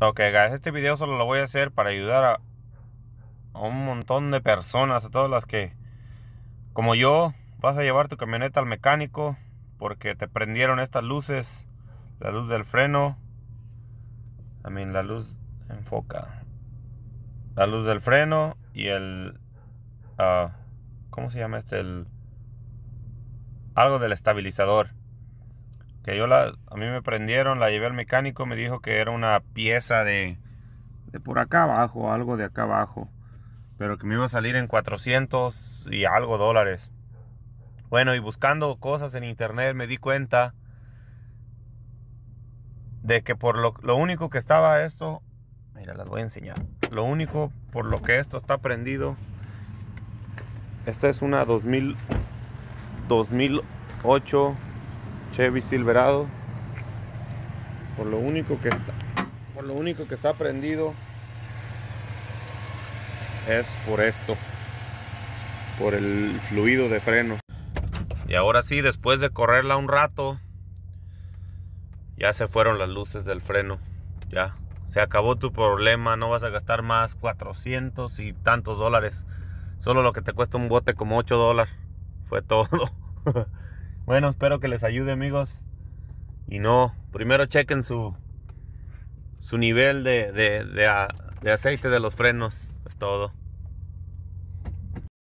Ok, guys, este video solo lo voy a hacer para ayudar a, un montón de personas, a todas las que, como yo, vas a llevar tu camioneta al mecánico porque te prendieron estas luces, la luz del freno, también la luz enfoca, la luz del freno y el, uh, ¿cómo se llama este? algo del estabilizador que yo la, a mí me prendieron, la llevé al mecánico, me dijo que era una pieza de, de por acá abajo, algo de acá abajo, pero que me iba a salir en 400 y algo dólares. Bueno, y buscando cosas en internet me di cuenta de que por lo, lo único que estaba esto, mira, las voy a enseñar, lo único por lo que esto está prendido, esta es una 2000, 2008 Chevy Silverado. Por lo único que está, por lo único que está prendido es por esto, por el fluido de freno. Y ahora sí, después de correrla un rato, ya se fueron las luces del freno. Ya, se acabó tu problema, no vas a gastar más 400 y tantos dólares. Solo lo que te cuesta un bote como 8 dólares. Fue todo. Bueno, espero que les ayude amigos. Y no, primero chequen su, su nivel de, de, de, de aceite de los frenos. Es todo.